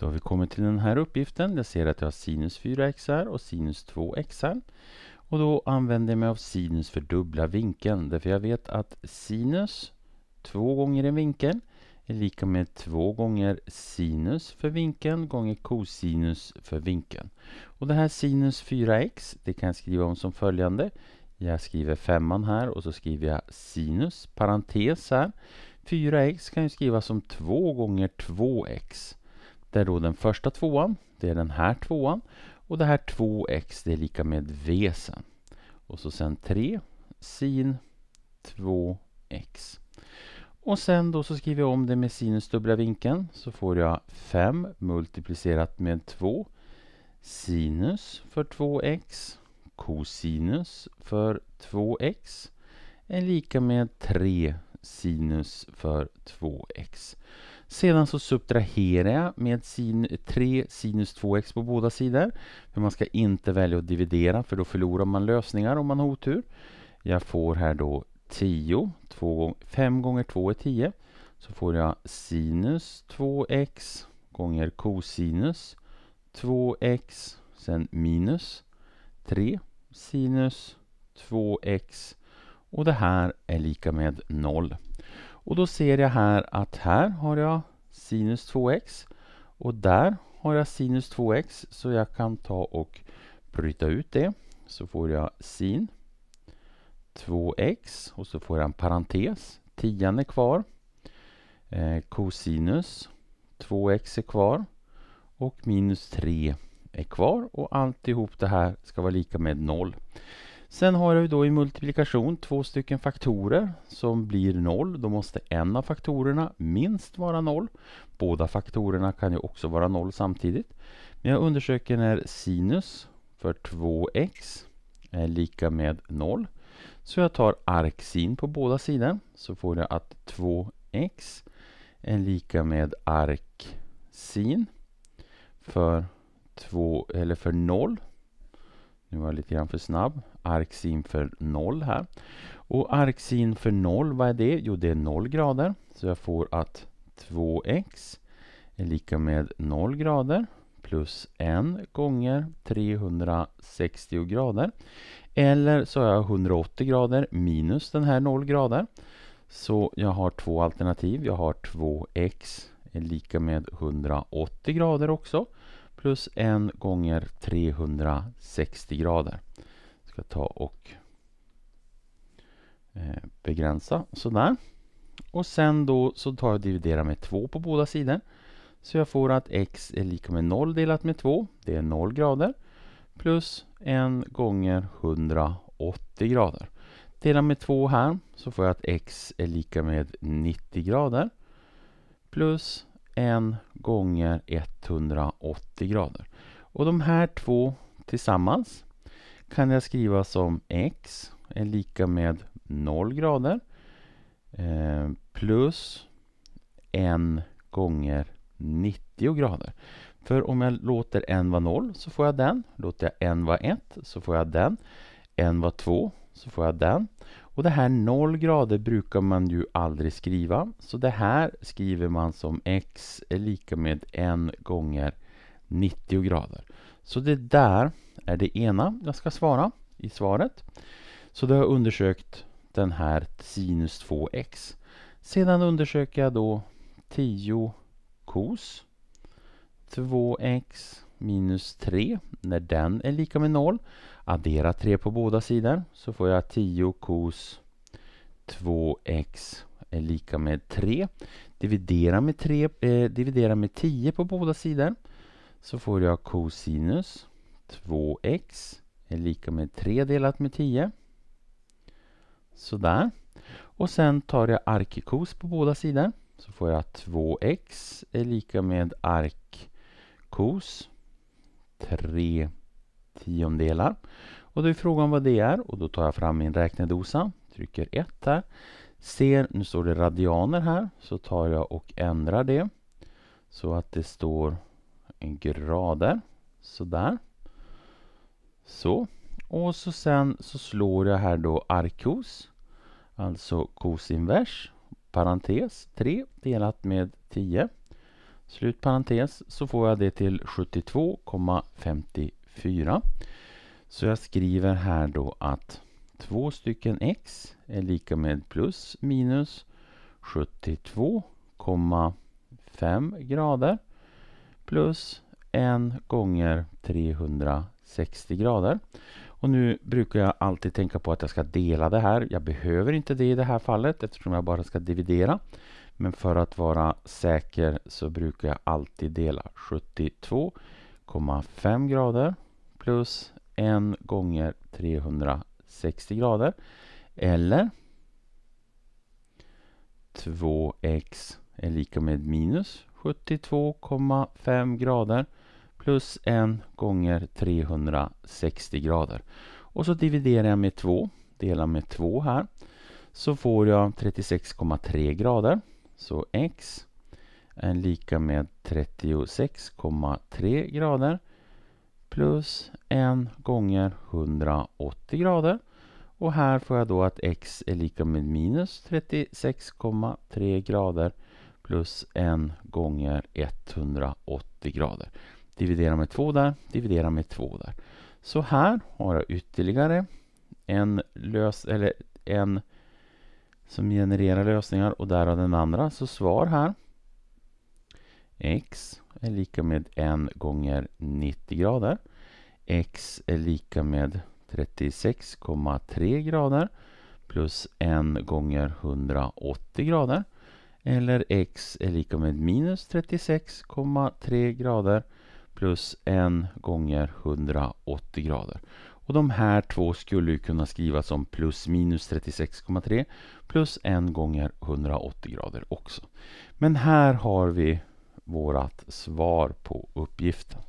Då har vi kommit till den här uppgiften. Jag ser att jag har sinus 4 här och sinus 2 här. Och då använder jag mig av sinus för dubbla vinkeln. Därför jag vet att sinus två gånger en vinkel är lika med två gånger sinus för vinkeln gånger cosinus för vinkeln. Och det här sinus 4x, det kan jag skriva om som följande. Jag skriver femman här och så skriver jag sinus, parentes här. 4x kan ju skrivas som 2 gånger 2x. Det är då den första tvåan, det är den här tvåan och det här 2x det är lika med v Och så sen 3 sin 2x. Och sen då så skriver jag om det med sinus dubbla vinkeln så får jag 5 multiplicerat med 2 sinus för 2x kosinus för 2x är lika med 3 sinus för 2x. Sedan så subtraherar jag med sin, 3 sinus 2x på båda sidor. För man ska inte välja att dividera för då förlorar man lösningar om man har otur. Jag får här då 10, 5 gånger 2 är 10. Så får jag sinus 2x gånger cosinus 2x, sen minus 3 sinus 2x och det här är lika med 0. Och då ser jag här att här har jag sinus 2x och där har jag sinus 2x så jag kan ta och bryta ut det så får jag sin 2x och så får jag en parentes. Tian är kvar. Eh, cosinus 2x är kvar och minus 3 är kvar och alltihop det här ska vara lika med 0. Sen har vi då i multiplikation två stycken faktorer som blir noll. Då måste en av faktorerna minst vara noll. Båda faktorerna kan ju också vara noll samtidigt. Men jag undersöker när sinus för 2x är lika med noll. Så jag tar arcsin på båda sidor så får jag att 2x är lika med arcsin för, 2, för 0. Nu var jag lite grann för snabb. Arxin för 0 här. Och arxin för 0, vad är det? Jo, det är 0 grader. Så jag får att 2x är lika med 0 grader plus 1 gånger 360 grader. Eller så har jag 180 grader minus den här 0 grader. Så jag har två alternativ. Jag har 2x är lika med 180 grader också plus 1 gånger 360 grader ska ta och eh, begränsa sådär. Och sen då så tar jag och dividerar med 2 på båda sidor. Så jag får att x är lika med 0 delat med 2, det är 0 grader. Plus 1 gånger 180 grader. Delar med 2 här så får jag att x är lika med 90 grader. Plus 1 gånger 180 grader. Och de här två tillsammans kan jag skriva som x är lika med 0 grader eh, plus 1 gånger 90 grader. För om jag låter n vara 0 så får jag den. Låter jag n vara 1 så får jag den. n vara 2 så får jag den. Och det här 0 grader brukar man ju aldrig skriva. Så det här skriver man som x är lika med n gånger 90 grader. Så det där är det ena jag ska svara i svaret. Så då har jag undersökt den här sinus 2x. Sedan undersöker jag då 10 cos 2x minus 3 när den är lika med 0. Addera 3 på båda sidor så får jag 10 cos 2x är lika med 3. Dividera med, 3, eh, dividera med 10 på båda sidor så får jag cosinus 2x är lika med 3 delat med 10. Sådär. Och sen tar jag arkikos på båda sidor. Så får jag 2x är lika med arkkos 3 tiondelar. Och då är frågan vad det är och då tar jag fram min räknedosa. Trycker 1 här. Ser, nu står det radianer här, så tar jag och ändrar det. Så att det står grader. Sådär. Så. Och så sen så slår jag här då arkos. Alltså kosinvers. Parentes 3 delat med 10. Slut parentes så får jag det till 72,54. Så jag skriver här då att 2 stycken x är lika med plus minus 72,5 grader plus 1 gånger 360 grader. Och nu brukar jag alltid tänka på att jag ska dela det här. Jag behöver inte det i det här fallet eftersom jag bara ska dividera. Men för att vara säker så brukar jag alltid dela 72,5 grader plus 1 gånger 360 grader. Eller 2x är lika med minus 72,5 grader plus 1 gånger 360 grader. Och så dividerar jag med 2, delar med 2 här, så får jag 36,3 grader. Så x är lika med 36,3 grader plus 1 gånger 180 grader. Och här får jag då att x är lika med minus 36,3 grader plus 1 gånger 180 grader. Dividera med 2 där, dividera med 2 där. Så här har jag ytterligare en lös, eller en som genererar lösningar och därav den andra. Så svar här x är lika med 1 gånger 90 grader. x är lika med 36,3 grader plus 1 gånger 180 grader. Eller x är lika med minus 36,3 grader plus 1 gånger 180 grader. Och de här två skulle kunna skrivas som plus minus 36,3 plus 1 gånger 180 grader också. Men här har vi vårt svar på uppgiften.